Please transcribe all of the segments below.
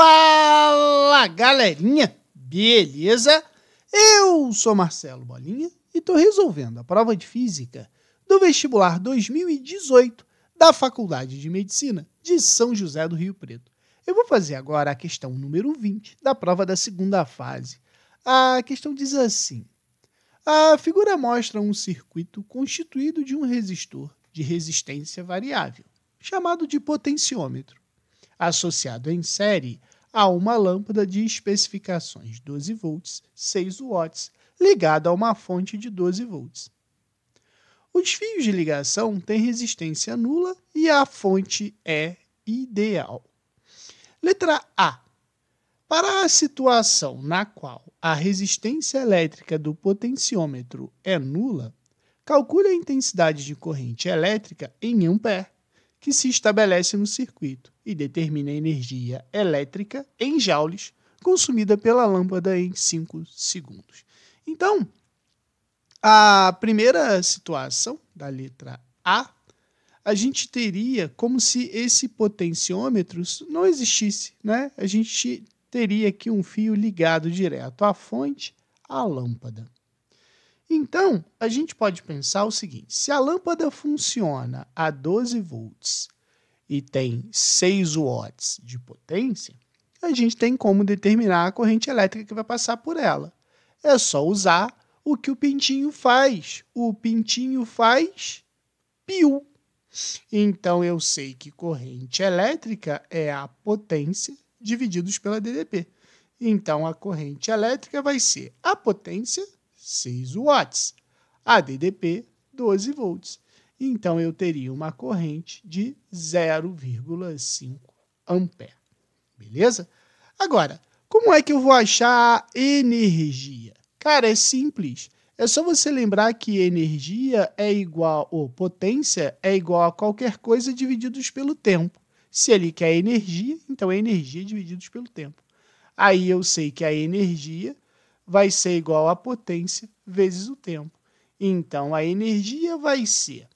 Fala galerinha, beleza? Eu sou Marcelo Bolinha e estou resolvendo a prova de física do vestibular 2018 da Faculdade de Medicina de São José do Rio Preto. Eu vou fazer agora a questão número 20 da prova da segunda fase. A questão diz assim: A figura mostra um circuito constituído de um resistor de resistência variável, chamado de potenciômetro associado em série a uma lâmpada de especificações 12 volts, 6 watts, ligada a uma fonte de 12 volts. Os fios de ligação têm resistência nula e a fonte é ideal. Letra A. Para a situação na qual a resistência elétrica do potenciômetro é nula, calcule a intensidade de corrente elétrica em ampere que se estabelece no circuito e determina a energia elétrica em joules consumida pela lâmpada em 5 segundos. Então, a primeira situação da letra A, a gente teria como se esse potenciômetro não existisse, né? A gente teria aqui um fio ligado direto à fonte, à lâmpada. Então, a gente pode pensar o seguinte: se a lâmpada funciona a 12 volts e tem 6 watts de potência, a gente tem como determinar a corrente elétrica que vai passar por ela. É só usar o que o pintinho faz. O pintinho faz piu. Então eu sei que corrente elétrica é a potência divididos pela DDP. Então a corrente elétrica vai ser a potência 6 watts, a DDP 12 volts então eu teria uma corrente de 0,5 ampere. Beleza? Agora, como é que eu vou achar a energia? Cara, é simples. É só você lembrar que energia é igual, ou potência é igual a qualquer coisa divididos pelo tempo. Se ele quer energia, então é energia divididos pelo tempo. Aí eu sei que a energia vai ser igual a potência vezes o tempo. Então a energia vai ser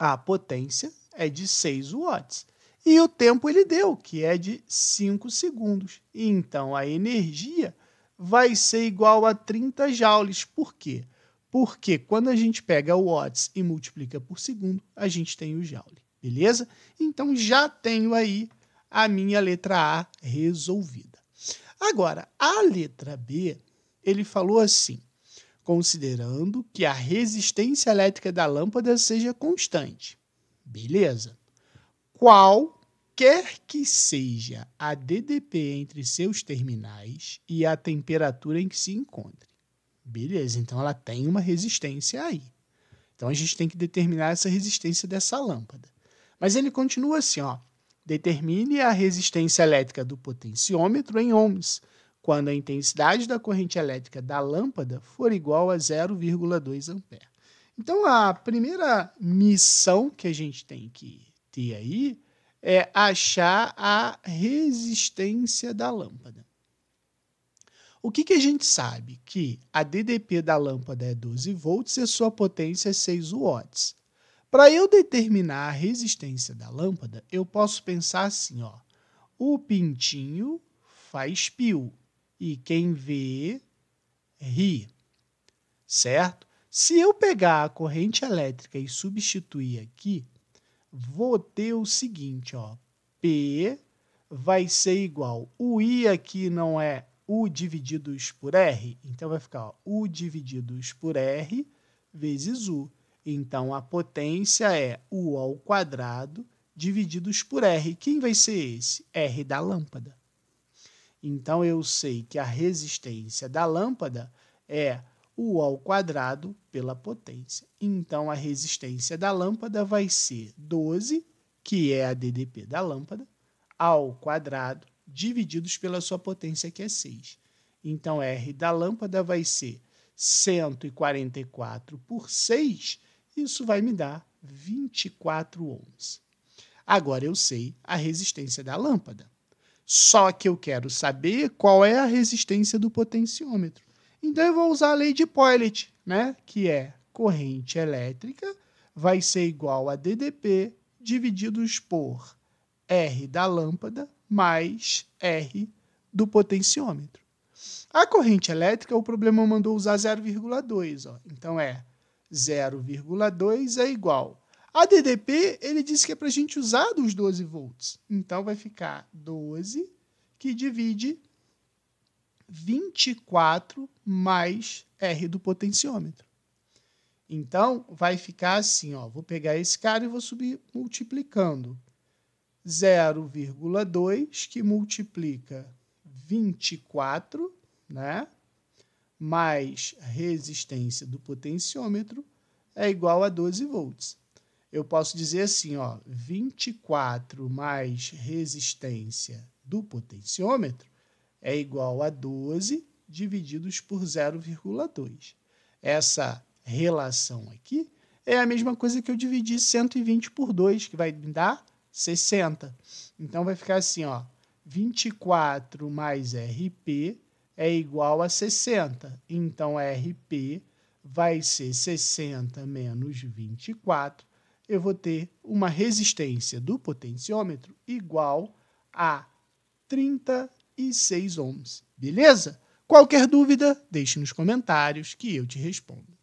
a potência é de 6 watts. E o tempo ele deu, que é de 5 segundos. Então a energia vai ser igual a 30 joules. Por quê? Porque quando a gente pega watts e multiplica por segundo, a gente tem o joule. Beleza? Então já tenho aí a minha letra A resolvida. Agora, a letra B, ele falou assim: considerando que a resistência elétrica da lâmpada seja constante. Beleza. Qualquer que seja a DDP entre seus terminais e a temperatura em que se encontre. Beleza, então ela tem uma resistência aí. Então a gente tem que determinar essa resistência dessa lâmpada. Mas ele continua assim, ó. Determine a resistência elétrica do potenciômetro em ohms quando a intensidade da corrente elétrica da lâmpada for igual a 0,2 ampere. Então, a primeira missão que a gente tem que ter aí é achar a resistência da lâmpada. O que, que a gente sabe? Que a DDP da lâmpada é 12 volts e a sua potência é 6 watts. Para eu determinar a resistência da lâmpada, eu posso pensar assim, ó. O pintinho faz pio e quem vê ri. Certo? Se eu pegar a corrente elétrica e substituir aqui, vou ter o seguinte, ó, P vai ser igual, o I aqui não é U divididos por R, então vai ficar ó, U divididos por R vezes U. Então a potência é U ao quadrado divididos por R. Quem vai ser esse? R da lâmpada. Então eu sei que a resistência da lâmpada é U ao quadrado pela potência. Então a resistência da lâmpada vai ser 12, que é a DDP da lâmpada, ao quadrado divididos pela sua potência que é 6. Então R da lâmpada vai ser 144 por 6, isso vai me dar 24 ohms. Agora eu sei a resistência da lâmpada. Só que eu quero saber qual é a resistência do potenciômetro. Então eu vou usar a lei de Poilet, né? que é corrente elétrica vai ser igual a DDP divididos por R da lâmpada mais R do potenciômetro. A corrente elétrica, o problema mandou usar 0,2. Então é 0,2 é igual a DDP, ele disse que é para a gente usar dos 12 volts. Então, vai ficar 12 que divide 24 mais R do potenciômetro. Então, vai ficar assim, ó, vou pegar esse cara e vou subir multiplicando. 0,2 que multiplica 24, né? Mais resistência do potenciômetro é igual a 12 volts eu posso dizer assim, ó, 24 mais resistência do potenciômetro é igual a 12 divididos por 0,2. Essa relação aqui é a mesma coisa que eu dividir 120 por 2, que vai me dar 60. Então vai ficar assim, ó, 24 mais RP é igual a 60. Então RP vai ser 60 menos 24 eu vou ter uma resistência do potenciômetro igual a 36 ohms. Beleza? Qualquer dúvida, deixe nos comentários que eu te respondo.